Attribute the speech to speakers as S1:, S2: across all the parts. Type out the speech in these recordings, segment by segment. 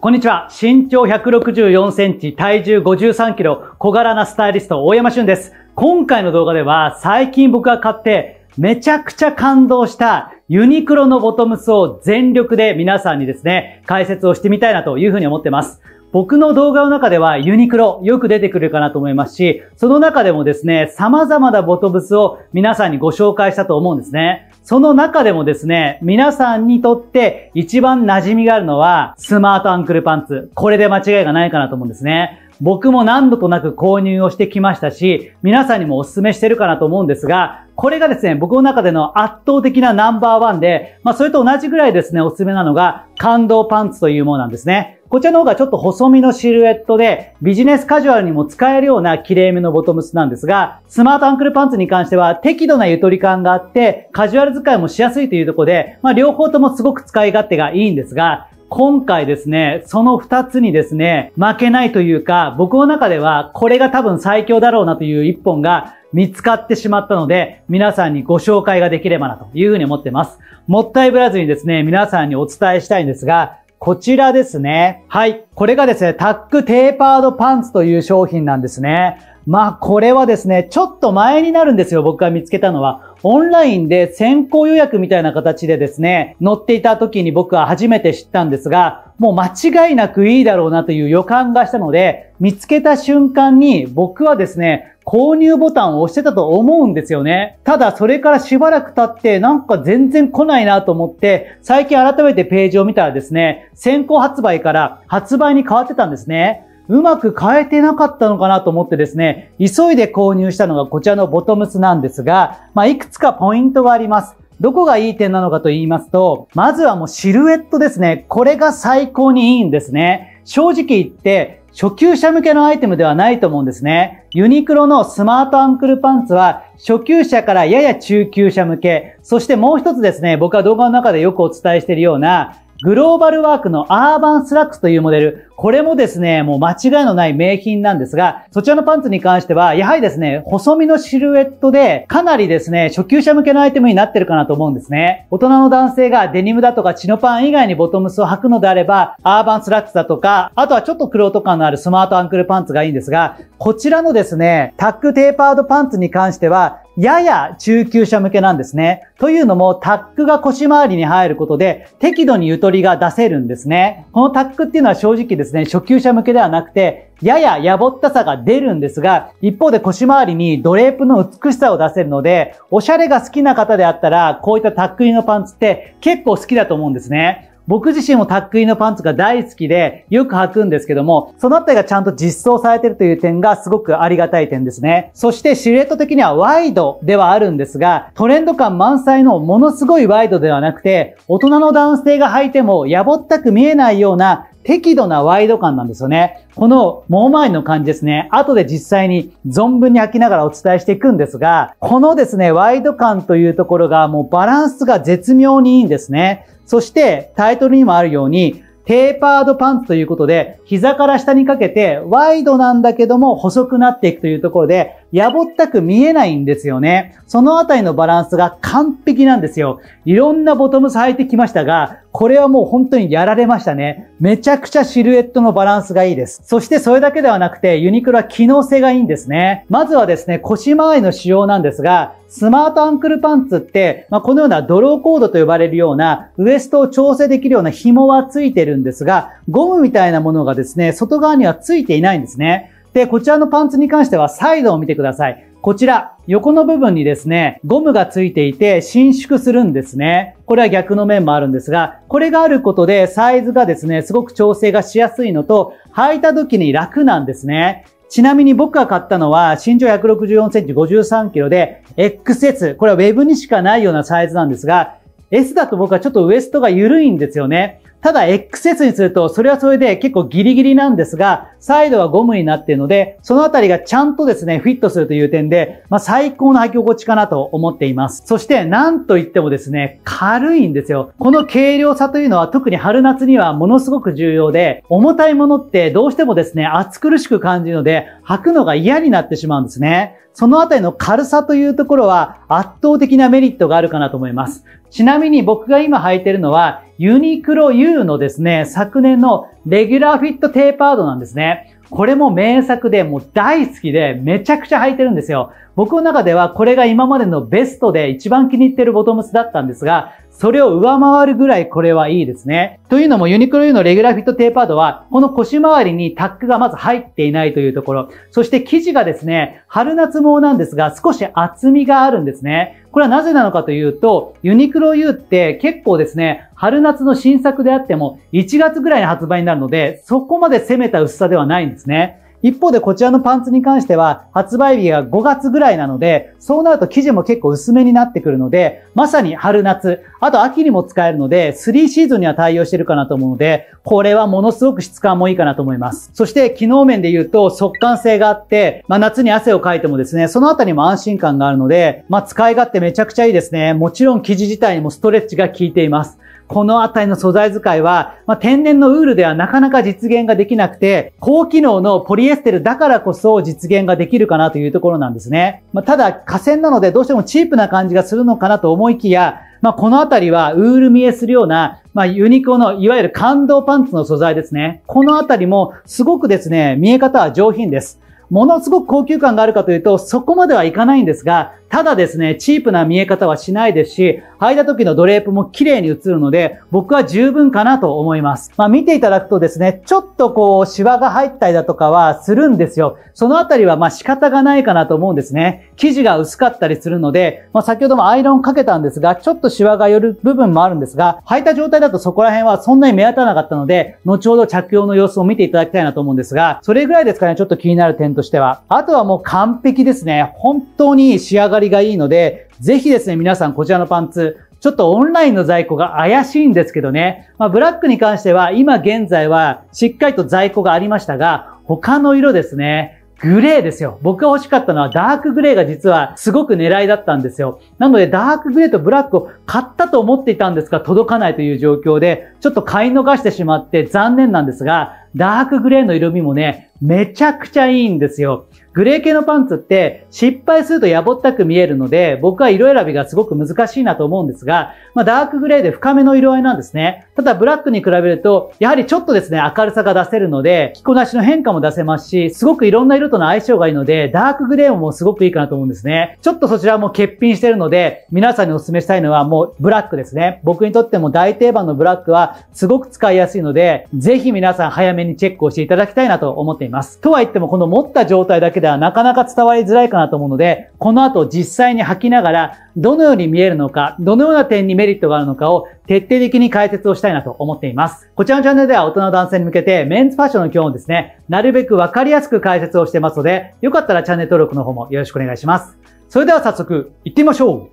S1: こんにちは。身長164センチ、体重53キロ、小柄なスタイリスト、大山俊です。今回の動画では、最近僕が買って、めちゃくちゃ感動したユニクロのボトムスを全力で皆さんにですね、解説をしてみたいなというふうに思ってます。僕の動画の中ではユニクロよく出てくるかなと思いますし、その中でもですね、様々なボトムスを皆さんにご紹介したと思うんですね。その中でもですね、皆さんにとって一番馴染みがあるのはスマートアンクルパンツ。これで間違いがないかなと思うんですね。僕も何度となく購入をしてきましたし、皆さんにもお勧めしてるかなと思うんですが、これがですね、僕の中での圧倒的なナンバーワンで、まあそれと同じぐらいですね、おすすめなのが感動パンツというものなんですね。こちらの方がちょっと細身のシルエットで、ビジネスカジュアルにも使えるような綺麗めのボトムスなんですが、スマートアンクルパンツに関しては適度なゆとり感があって、カジュアル使いもしやすいというところで、まあ両方ともすごく使い勝手がいいんですが、今回ですね、その2つにですね、負けないというか、僕の中ではこれが多分最強だろうなという1本が見つかってしまったので、皆さんにご紹介ができればなというふうに思っています。もったいぶらずにですね、皆さんにお伝えしたいんですが、こちらですね。はい。これがですね、タックテーパードパンツという商品なんですね。まあ、これはですね、ちょっと前になるんですよ、僕が見つけたのは。オンラインで先行予約みたいな形でですね、乗っていた時に僕は初めて知ったんですが、もう間違いなくいいだろうなという予感がしたので、見つけた瞬間に僕はですね、購入ボタンを押してたと思うんですよね。ただそれからしばらく経ってなんか全然来ないなと思って最近改めてページを見たらですね、先行発売から発売に変わってたんですね。うまく変えてなかったのかなと思ってですね、急いで購入したのがこちらのボトムスなんですが、まあ、いくつかポイントがあります。どこがいい点なのかと言いますと、まずはもうシルエットですね。これが最高にいいんですね。正直言って、初級者向けのアイテムではないと思うんですね。ユニクロのスマートアンクルパンツは、初級者からやや中級者向け、そしてもう一つですね、僕は動画の中でよくお伝えしているような、グローバルワークのアーバンスラックスというモデル、これもですね、もう間違いのない名品なんですが、そちらのパンツに関しては、やはりですね、細身のシルエットで、かなりですね、初級者向けのアイテムになってるかなと思うんですね。大人の男性がデニムだとかチノパン以外にボトムスを履くのであれば、アーバンスラックスだとか、あとはちょっとクロート感のあるスマートアンクルパンツがいいんですが、こちらのですね、タックテーパードパンツに関しては、やや中級者向けなんですね。というのも、タックが腰回りに入ることで、適度にゆとりが出せるんですね。このタックっていうのは正直ですね、初級者向けではなくて、やややぼったさが出るんですが、一方で腰回りにドレープの美しさを出せるので、おしゃれが好きな方であったら、こういったタック入りのパンツって結構好きだと思うんですね。僕自身もタックインのパンツが大好きで、よく履くんですけども、そのあたりがちゃんと実装されてるという点がすごくありがたい点ですね。そしてシルエット的にはワイドではあるんですが、トレンド感満載のものすごいワイドではなくて、大人の男性が履いてもやぼったく見えないような適度なワイド感なんですよね。このもう前の感じですね。後で実際に存分に吐きながらお伝えしていくんですが、このですね、ワイド感というところがもうバランスが絶妙にいいんですね。そしてタイトルにもあるように、テーパードパンツということで、膝から下にかけてワイドなんだけども細くなっていくというところで、やぼったく見えないんですよね。そのあたりのバランスが完璧なんですよ。いろんなボトムス履いてきましたが、これはもう本当にやられましたね。めちゃくちゃシルエットのバランスがいいです。そしてそれだけではなくて、ユニクロは機能性がいいんですね。まずはですね、腰回りの仕様なんですが、スマートアンクルパンツって、まあ、このようなドローコードと呼ばれるような、ウエストを調整できるような紐はついてるんですが、ゴムみたいなものがですね、外側にはついていないんですね。で、こちらのパンツに関してはサイドを見てください。こちら、横の部分にですね、ゴムがついていて伸縮するんですね。これは逆の面もあるんですが、これがあることでサイズがですね、すごく調整がしやすいのと、履いた時に楽なんですね。ちなみに僕が買ったのは身長164センチ53キロで XS、これはウェブにしかないようなサイズなんですが、S だと僕はちょっとウエストが緩いんですよね。ただ XS にすると、それはそれで結構ギリギリなんですが、サイドはゴムになっているので、そのあたりがちゃんとですね、フィットするという点で、まあ最高の履き心地かなと思っています。そして、なんといってもですね、軽いんですよ。この軽量さというのは特に春夏にはものすごく重要で、重たいものってどうしてもですね、暑苦しく感じるので、履くのが嫌になってしまうんですね。そのあたりの軽さというところは圧倒的なメリットがあるかなと思います。ちなみに僕が今履いてるのは、ユニクロ U のですね、昨年のレギュラーフィットテーパードなんですね。これも名作でもう大好きでめちゃくちゃ履いてるんですよ。僕の中ではこれが今までのベストで一番気に入ってるボトムスだったんですが、それを上回るぐらいこれはいいですね。というのもユニクロ U のレギュラーフィットテーパードは、この腰回りにタックがまず入っていないというところ、そして生地がですね、春夏毛なんですが、少し厚みがあるんですね。これはなぜなのかというと、ユニクロ U って結構ですね、春夏の新作であっても、1月ぐらいに発売になるので、そこまで攻めた薄さではないんですね。一方でこちらのパンツに関しては発売日が5月ぐらいなので、そうなると生地も結構薄めになってくるので、まさに春夏、あと秋にも使えるので、3シーズンには対応してるかなと思うので、これはものすごく質感もいいかなと思います。そして機能面で言うと速乾性があって、まあ、夏に汗をかいてもですね、そのあたりも安心感があるので、まあ、使い勝手めちゃくちゃいいですね。もちろん生地自体にもストレッチが効いています。このあたりの素材使いは、まあ、天然のウールではなかなか実現ができなくて、高機能のポリエステルだからこそ実現ができるかなというところなんですね。まあ、ただ、河川なのでどうしてもチープな感じがするのかなと思いきや、まあ、このあたりはウール見えするような、まあ、ユニコのいわゆる感動パンツの素材ですね。このあたりもすごくですね、見え方は上品です。ものすごく高級感があるかというと、そこまではいかないんですが、ただですね、チープな見え方はしないですし、履いた時のドレープも綺麗に映るので、僕は十分かなと思います。まあ見ていただくとですね、ちょっとこう、シワが入ったりだとかはするんですよ。そのあたりはまあ仕方がないかなと思うんですね。生地が薄かったりするので、まあ先ほどもアイロンかけたんですが、ちょっとシワが寄る部分もあるんですが、履いた状態だとそこら辺はそんなに目立たなかったので、後ほど着用の様子を見ていただきたいなと思うんですが、それぐらいですかね、ちょっと気になる点としては。あとはもう完璧ですね。本当に仕上ががりがいいので、ぜひですね、皆さんこちらのパンツ、ちょっとオンラインの在庫が怪しいんですけどね。まあ、ブラックに関しては、今現在はしっかりと在庫がありましたが、他の色ですね。グレーですよ。僕が欲しかったのはダークグレーが実はすごく狙いだったんですよ。なのでダークグレーとブラックを買ったと思っていたんですが届かないという状況でちょっと買い逃してしまって残念なんですがダークグレーの色味もね、めちゃくちゃいいんですよ。グレー系のパンツって失敗するとやぼったく見えるので、僕は色選びがすごく難しいなと思うんですが、まあ、ダークグレーで深めの色合いなんですね。ただブラックに比べると、やはりちょっとですね、明るさが出せるので、着こなしの変化も出せますし、すごくいろんな色との相性がいいので、ダークグレーもすごくいいかなと思うんですね。ちょっとそちらも欠品してるので、皆さんにお勧めしたいのはもうブラックですね。僕にとっても大定番のブラックはすごく使いやすいので、ぜひ皆さん早めめにチェックをしていただきたいなと思っています。とは言っても、この持った状態だけではなかなか伝わりづらいかなと思うので、この後実際に履きながら、どのように見えるのか、どのような点にメリットがあるのかを徹底的に解説をしたいなと思っています。こちらのチャンネルでは大人の男性に向けて、メンズファッションの基本をですね、なるべくわかりやすく解説をしてますので、よかったらチャンネル登録の方もよろしくお願いします。それでは早速、行ってみましょう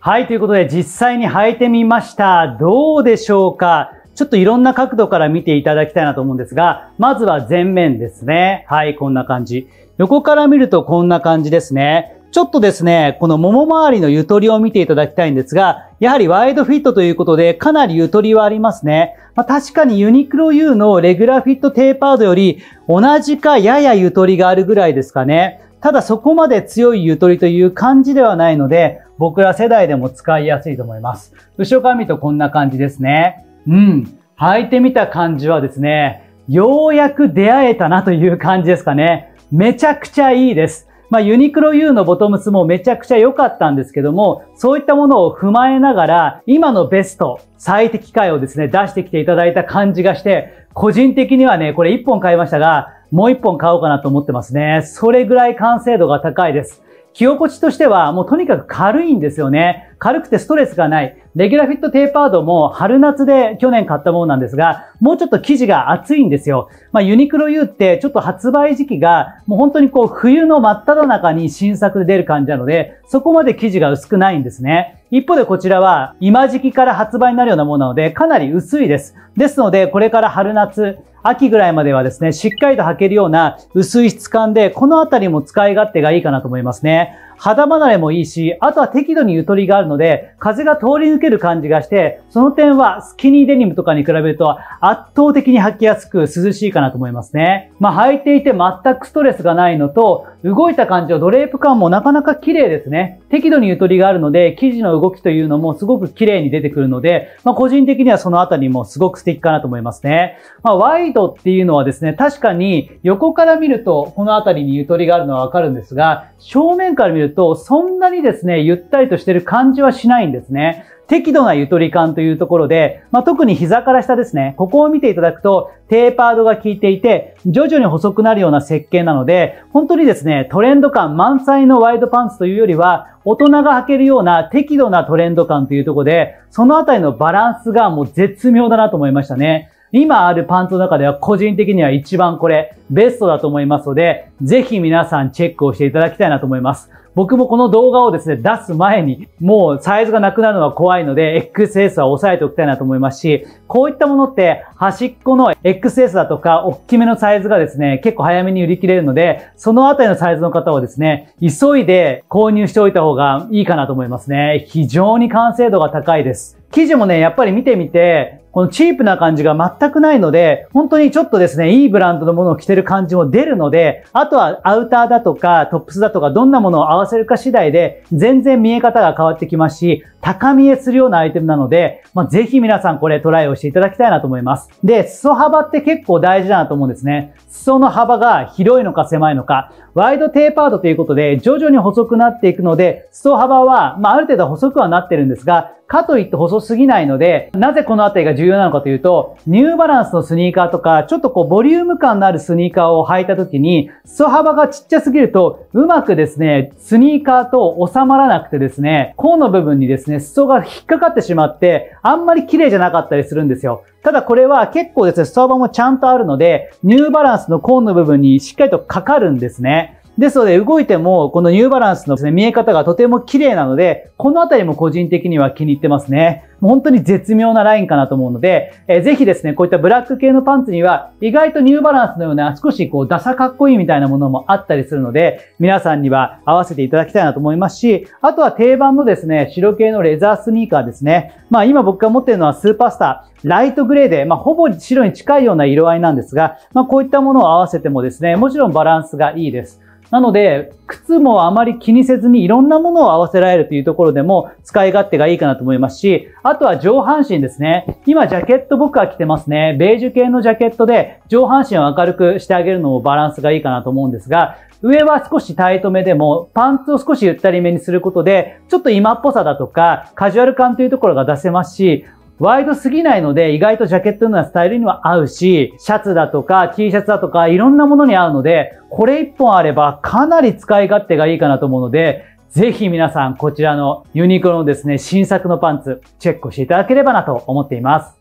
S1: はい、ということで実際に履いてみました。どうでしょうかちょっといろんな角度から見ていただきたいなと思うんですが、まずは前面ですね。はい、こんな感じ。横から見るとこんな感じですね。ちょっとですね、この桃周りのゆとりを見ていただきたいんですが、やはりワイドフィットということで、かなりゆとりはありますね。まあ、確かにユニクロ U のレギュラーフィットテーパードより、同じかややゆとりがあるぐらいですかね。ただそこまで強いゆとりという感じではないので、僕ら世代でも使いやすいと思います。後ろから見るとこんな感じですね。うん、履いてみた感じはですね、ようやく出会えたなという感じですかね。めちゃくちゃいいです。まあ、ユニクロ U のボトムスもめちゃくちゃ良かったんですけども、そういったものを踏まえながら、今のベスト、最適解をですね、出してきていただいた感じがして、個人的にはね、これ1本買いましたが、もう1本買おうかなと思ってますね。それぐらい完成度が高いです。着心地としては、もうとにかく軽いんですよね。軽くてストレスがない、レギュラーフィットテーパードも春夏で去年買ったものなんですが、もうちょっと生地が厚いんですよ。まあ、ユニクロ U ってちょっと発売時期が、もう本当にこう冬の真っ只中に新作で出る感じなので、そこまで生地が薄くないんですね。一方でこちらは今時期から発売になるようなものなので、かなり薄いです。ですので、これから春夏、秋ぐらいまではですね、しっかりと履けるような薄い質感で、このあたりも使い勝手がいいかなと思いますね。肌離れもいいし、あとは適度にゆとりがあるので、風が通り抜ける感じがして、その点はスキニーデニムとかに比べると圧倒的に履きやすく涼しいかなと思いますね。まあ履いていて全くストレスがないのと、動いた感じのドレープ感もなかなか綺麗ですね。適度にゆとりがあるので、生地の動きというのもすごく綺麗に出てくるので、まあ個人的にはそのあたりもすごく素敵かなと思いますね。まあワイドっていうのはですね、確かに横から見るとこのあたりにゆとりがあるのはわかるんですが、正面から見るると、そんなにですね、ゆったりとしてる感じはしないんですね。適度なゆとり感というところで、まあ、特に膝から下ですね、ここを見ていただくと、テーパードが効いていて、徐々に細くなるような設計なので、本当にですね、トレンド感満載のワイドパンツというよりは、大人が履けるような適度なトレンド感というところで、そのあたりのバランスがもう絶妙だなと思いましたね。今あるパンツの中では個人的には一番これベストだと思いますので、ぜひ皆さんチェックをしていただきたいなと思います。僕もこの動画をですね、出す前に、もうサイズがなくなるのは怖いので、XS は抑えておきたいなと思いますし、こういったものって端っこの XS だとか、大きめのサイズがですね、結構早めに売り切れるので、そのあたりのサイズの方はですね、急いで購入しておいた方がいいかなと思いますね。非常に完成度が高いです。生地もね、やっぱり見てみて、このチープな感じが全くないので、本当にちょっとですね、いいブランドのものを着てる感じも出るので、あとはアウターだとかトップスだとかどんなものを合わせるか次第で、全然見え方が変わってきますし、高見えするようなアイテムなので、まあ、ぜひ皆さんこれトライをしていただきたいなと思います。で、裾幅って結構大事だなと思うんですね。裾の幅が広いのか狭いのか、ワイドテーパードということで、徐々に細くなっていくので、裾幅は、まあ、ある程度細くはなってるんですが、かといって細すぎないので、なぜこの辺りが重重要なのかというと、ニューバランスのスニーカーとか、ちょっとこうボリューム感のあるスニーカーを履いた時に、裾幅がちっちゃすぎると、うまくですね、スニーカーと収まらなくてですね、甲の部分にですね、裾が引っかかってしまって、あんまり綺麗じゃなかったりするんですよ。ただこれは結構ですね、裾幅もちゃんとあるので、ニューバランスの甲の部分にしっかりとかかるんですね。ですので、動いても、このニューバランスの、ね、見え方がとても綺麗なので、このあたりも個人的には気に入ってますね。もう本当に絶妙なラインかなと思うので、えー、ぜひですね、こういったブラック系のパンツには、意外とニューバランスのような少しこう、ダサかっこいいみたいなものもあったりするので、皆さんには合わせていただきたいなと思いますし、あとは定番のですね、白系のレザースニーカーですね。まあ今僕が持ってるのはスーパースター、ライトグレーで、まあほぼ白に近いような色合いなんですが、まあこういったものを合わせてもですね、もちろんバランスがいいです。なので、靴もあまり気にせずにいろんなものを合わせられるというところでも使い勝手がいいかなと思いますし、あとは上半身ですね。今ジャケット僕は着てますね。ベージュ系のジャケットで上半身を明るくしてあげるのもバランスがいいかなと思うんですが、上は少しタイトめでも、パンツを少しゆったりめにすることで、ちょっと今っぽさだとか、カジュアル感というところが出せますし、ワイドすぎないので、意外とジャケットのスタイルには合うし、シャツだとか T シャツだとかいろんなものに合うので、これ1本あればかなり使い勝手がいいかなと思うので、ぜひ皆さんこちらのユニクロのですね、新作のパンツチェックしていただければなと思っています。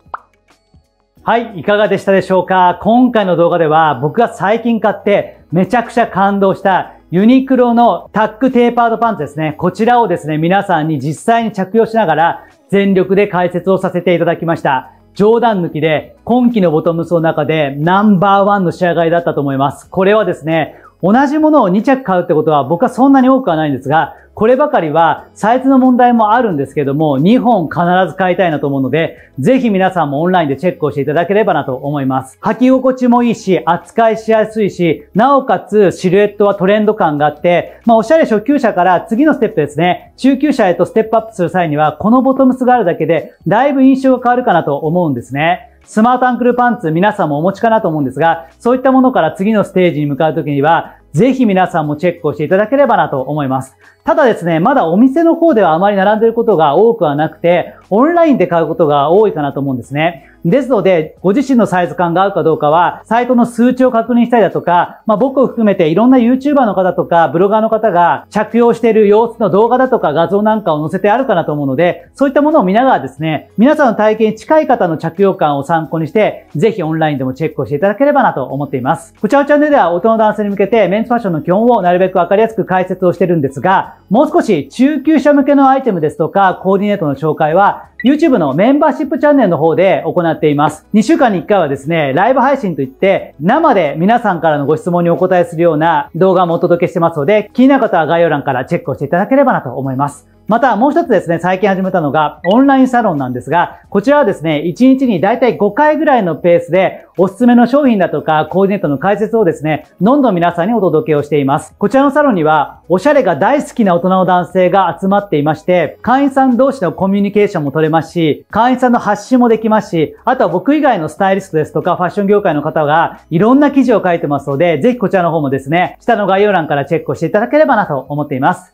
S1: はい、いかがでしたでしょうか今回の動画では僕が最近買ってめちゃくちゃ感動したユニクロのタックテーパードパンツですね。こちらをですね、皆さんに実際に着用しながら全力で解説をさせていただきました。冗談抜きで今季のボトムスの中でナンバーワンの仕上がりだったと思います。これはですね、同じものを2着買うってことは僕はそんなに多くはないんですが、こればかりはサイズの問題もあるんですけども、2本必ず買いたいなと思うので、ぜひ皆さんもオンラインでチェックをしていただければなと思います。履き心地もいいし、扱いしやすいし、なおかつシルエットはトレンド感があって、まあおしゃれ初級者から次のステップですね、中級者へとステップアップする際には、このボトムスがあるだけで、だいぶ印象が変わるかなと思うんですね。スマートアンクルパンツ皆さんもお持ちかなと思うんですが、そういったものから次のステージに向かうときには、ぜひ皆さんもチェックをしていただければなと思います。ただですね、まだお店の方ではあまり並んでることが多くはなくて、オンラインで買うことが多いかなと思うんですね。ですので、ご自身のサイズ感が合うかどうかは、サイトの数値を確認したりだとか、まあ僕を含めていろんな YouTuber の方とか、ブロガーの方が着用している様子の動画だとか画像なんかを載せてあるかなと思うので、そういったものを見ながらですね、皆さんの体験に近い方の着用感を参考にして、ぜひオンラインでもチェックをしていただければなと思っています。こちらのチャンネルでは、大人の男性に向けてメンズファッションの基本をなるべくわかりやすく解説をしてるんですが、もう少し中級者向けのアイテムですとか、コーディネートの紹介は、YouTube のメンバーシップチャンネルの方で行っています。2週間に1回はですね、ライブ配信といって、生で皆さんからのご質問にお答えするような動画もお届けしてますので、気になる方は概要欄からチェックをしていただければなと思います。またもう一つですね、最近始めたのがオンラインサロンなんですが、こちらはですね、1日にだいたい5回ぐらいのペースで、おすすめの商品だとか、コーディネートの解説をですね、どんどん皆さんにお届けをしています。こちらのサロンには、おしゃれが大好きな大人の男性が集まっていまして、会員さん同士のコミュニケーションも取れますし、会員さんの発信もできますし、あとは僕以外のスタイリストですとか、ファッション業界の方が、いろんな記事を書いてますので、ぜひこちらの方もですね、下の概要欄からチェックをしていただければなと思っています。